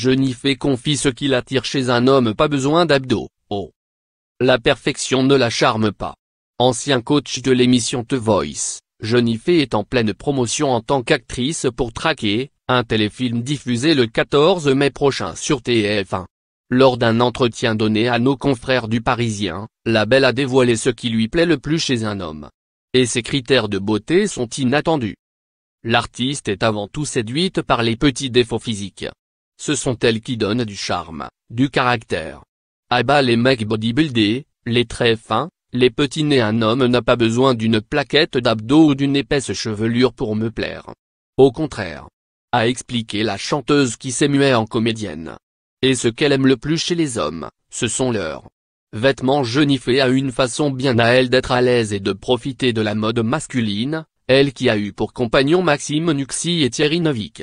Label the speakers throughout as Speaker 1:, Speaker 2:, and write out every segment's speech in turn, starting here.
Speaker 1: Je fais confie
Speaker 2: ce qui l'attire chez un homme pas besoin d'abdos, oh. La perfection ne la charme pas. Ancien coach de l'émission The Voice, Jennifer est en pleine promotion en tant qu'actrice pour Traquer, un téléfilm diffusé le 14 mai prochain sur TF1. Lors d'un entretien donné à nos confrères du Parisien, la belle a dévoilé ce qui lui plaît le plus chez un homme. Et ses critères de beauté sont inattendus. L'artiste est avant tout séduite par les petits défauts physiques. Ce sont elles qui donnent du charme, du caractère. À bas les mecs bodybuildés, les traits fins, les petits nez un homme n'a pas besoin d'une plaquette d'abdos ou d'une épaisse chevelure pour me plaire. Au contraire. A expliqué la chanteuse qui s'émuait en comédienne. Et ce qu'elle aime le plus chez les hommes, ce sont leurs vêtements genifés à une façon bien à elle d'être à l'aise et de profiter de la mode masculine, elle qui a eu pour compagnon Maxime Nuxi et Thierry Novik.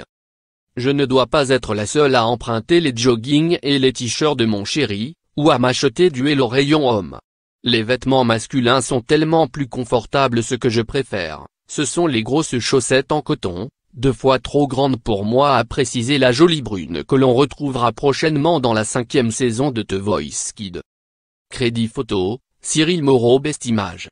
Speaker 2: Je ne dois pas être la seule à emprunter les joggings et les t-shirts de mon chéri, ou à m'acheter du Hello rayon homme. Les vêtements masculins sont tellement plus confortables ce que je préfère, ce sont les grosses chaussettes en coton, deux fois trop grandes pour moi a précisé la jolie brune que l'on retrouvera prochainement dans la cinquième saison de The Voice Kid. Crédit photo, Cyril Moreau
Speaker 1: Best Image.